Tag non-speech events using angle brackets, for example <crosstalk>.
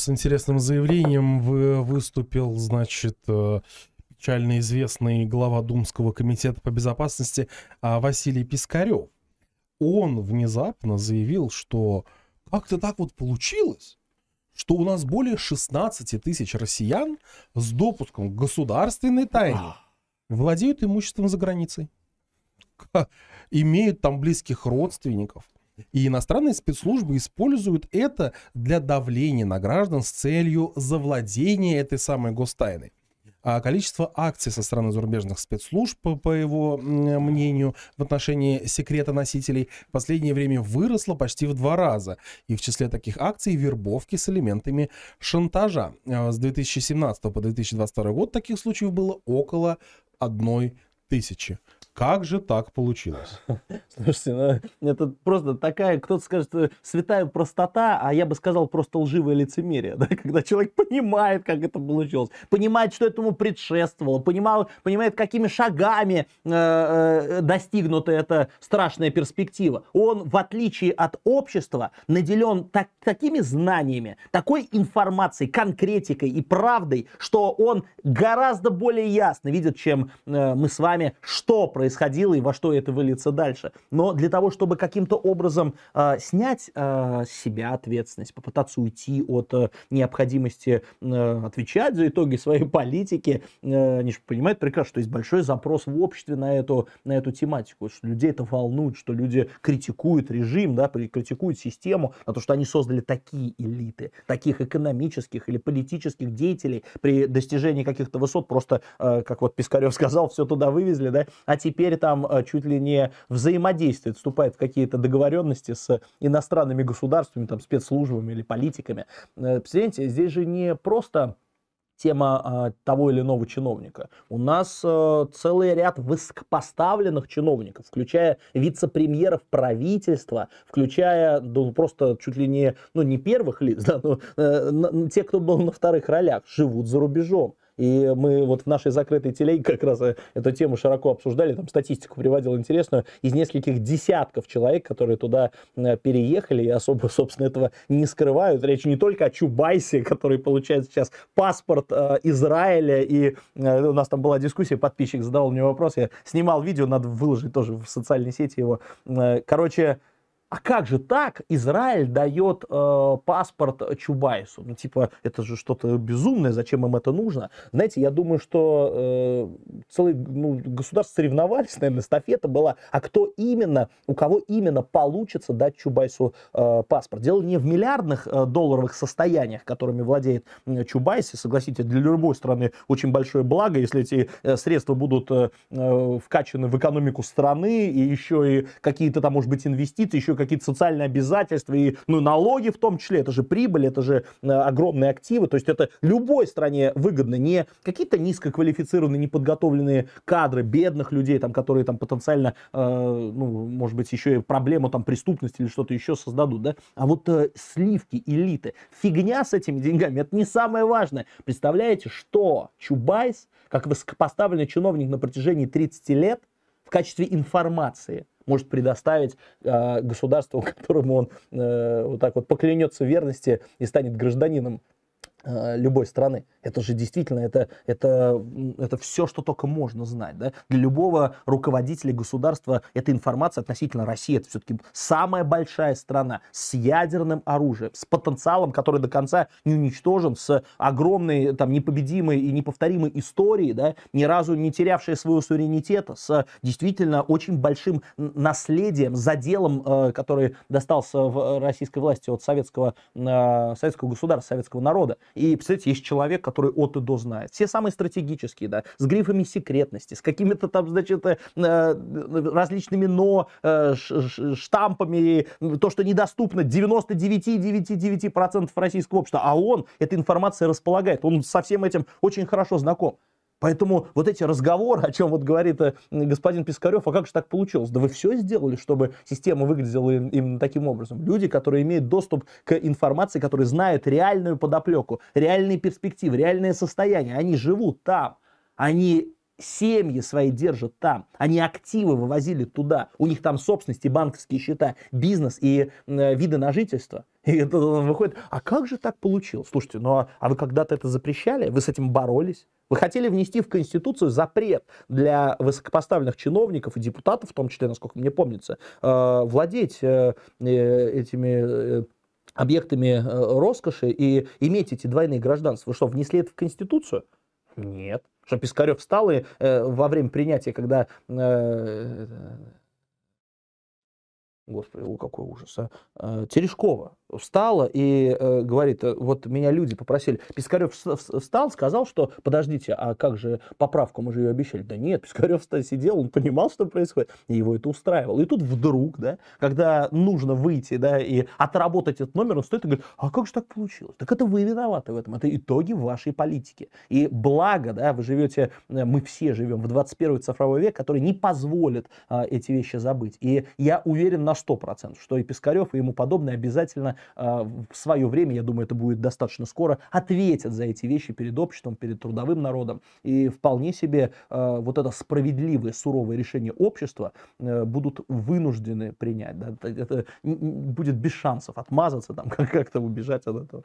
с интересным заявлением выступил, значит, э, печально известный глава Думского комитета по безопасности а, Василий Пискарев. Он внезапно заявил, что как-то так вот получилось, что у нас более 16 тысяч россиян с допуском к государственной тайне владеют имуществом за границей, имеют там близких родственников – и иностранные спецслужбы используют это для давления на граждан с целью завладения этой самой гостайной. А количество акций со стороны зарубежных спецслужб, по его мнению, в отношении секрета носителей в последнее время выросло почти в два раза. И в числе таких акций вербовки с элементами шантажа. А с 2017 по 2022 год таких случаев было около одной тысячи. Как же так получилось? <laughs> Слушайте, ну, это просто такая, кто-то скажет, святая простота, а я бы сказал просто лживое лицемерие, <laughs> да? когда человек понимает, как это получилось, понимает, что этому предшествовало, понимал, понимает, какими шагами э, э, достигнута эта страшная перспектива. Он, в отличие от общества, наделен так, такими знаниями, такой информацией, конкретикой и правдой, что он гораздо более ясно видит, чем э, мы с вами, что происходит происходило и во что это выльется дальше. Но для того, чтобы каким-то образом э, снять э, с себя ответственность, попытаться уйти от э, необходимости э, отвечать за итоги своей политики, э, они же понимают прекрасно, что есть большой запрос в обществе на эту, на эту тематику, что людей это волнует, что люди критикуют режим, да, критикуют систему, на то, что они создали такие элиты, таких экономических или политических деятелей при достижении каких-то высот, просто, э, как вот Пискарев сказал, все туда вывезли, да, а теперь теперь там э, чуть ли не взаимодействует, вступает в какие-то договоренности с иностранными государствами, там, спецслужбами или политиками. Э, представляете, здесь же не просто тема э, того или иного чиновника. У нас э, целый ряд высокопоставленных чиновников, включая вице-премьеров правительства, включая ну, просто чуть ли не, ну, не первых лиц, <laughs> да, но э, те, кто был на вторых ролях, живут за рубежом. И мы вот в нашей закрытой телеге как раз э, эту тему широко обсуждали, там статистику приводил интересную, из нескольких десятков человек, которые туда э, переехали и особо, <laughs> собственно, этого не скрывают. Речь не только о Чубайсе, который получает сейчас паспорт э, Израиля, и э, у нас там была дискуссия, подписчик задавал мне вопрос, я снимал видео, надо выложить тоже в социальные сети его. Э, короче, а как же так Израиль дает э, паспорт Чубайсу? Ну, типа, это же что-то безумное, зачем им это нужно? Знаете, я думаю, что э, целые ну, государства соревновались, наверное, эстафета была, а кто именно, у кого именно получится дать Чубайсу э, паспорт? Дело не в миллиардных э, долларовых состояниях, которыми владеет э, Чубайс, и, согласитесь, для любой страны очень большое благо, если эти э, средства будут э, э, вкачаны в экономику страны, и еще и какие-то там, может быть, инвестиции, еще какие-то социальные обязательства и ну, налоги в том числе, это же прибыль, это же э, огромные активы, то есть это любой стране выгодно, не какие-то низкоквалифицированные, неподготовленные кадры бедных людей, там, которые там потенциально, э, ну, может быть, еще и проблему там преступности или что-то еще создадут, да, а вот э, сливки, элиты, фигня с этими деньгами, это не самое важное. Представляете, что Чубайс, как высокопоставленный чиновник на протяжении 30 лет, в качестве информации – может предоставить э, государству, <laughs> которому он э, вот так вот поклянется верности и станет гражданином Э, любой страны. Это же действительно, это, это, это все, что только можно знать. Да? Для любого руководителя государства эта информация относительно России, это все-таки самая большая страна с ядерным оружием, с потенциалом, который до конца не уничтожен, с огромной, там, непобедимой и неповторимой историей, да? ни разу не терявшая своего суверенитета, с действительно очень большим наследием, заделом, э, который достался в э, российской власти от советского, советского государства, советского народа. И, представляете, есть человек, который от и до знает. Все самые стратегические, да, с грифами секретности, с какими-то там, значит, э, э, различными но, э, штампами, то, что недоступно 99,99% российского общества. А он этой информацией располагает, он со всем этим очень хорошо знаком. Поэтому вот эти разговоры, <laughs> о чем вот говорит э, господин Пискарев, а как же так получилось? Да вы все сделали, чтобы система выглядела именно таким образом. Люди, которые имеют доступ к информации, которые знают реальную подоплеку, реальные перспективы, реальное состояние, они живут там, они семьи свои держат там, они активы вывозили туда, у них там собственности, банковские счета, бизнес и э, виды на жительство. И это э, выходит, а как же так получилось? Слушайте, ну а, а вы когда-то это запрещали? Вы с этим боролись? Вы хотели внести в Конституцию запрет для высокопоставленных чиновников и депутатов, в том числе, насколько мне помнится, э, владеть э, э, этими объектами роскоши и иметь эти двойные гражданства. Вы что, внесли это в Конституцию? Нет. Что Пискарев встал и во время принятия, когда... господи, какой ужас, а. Терешкова встала и э, говорит, э, вот меня люди попросили. Пискарев встал, сказал, что подождите, а как же поправку, мы же ее обещали. Да нет, Пискарев сидел, он понимал, что происходит, и его это устраивало. И тут вдруг, да, когда нужно выйти, да, и отработать этот номер, он стоит и говорит, а как же так получилось? Так это вы виноваты в этом, это итоги вашей политики. И благо, да, вы живете, э, мы все живем в 21 цифровой век, который не позволит э, эти вещи забыть. И я уверен на 100%, что и Пискарев, и ему подобные обязательно Э, в свое время, я думаю, это будет достаточно скоро, ответят за эти вещи перед обществом, перед трудовым народом. И вполне себе э, вот это справедливое, суровое решение общества э, будут вынуждены принять. Да? Это будет без шансов отмазаться, там, <laughs> как-то убежать от этого.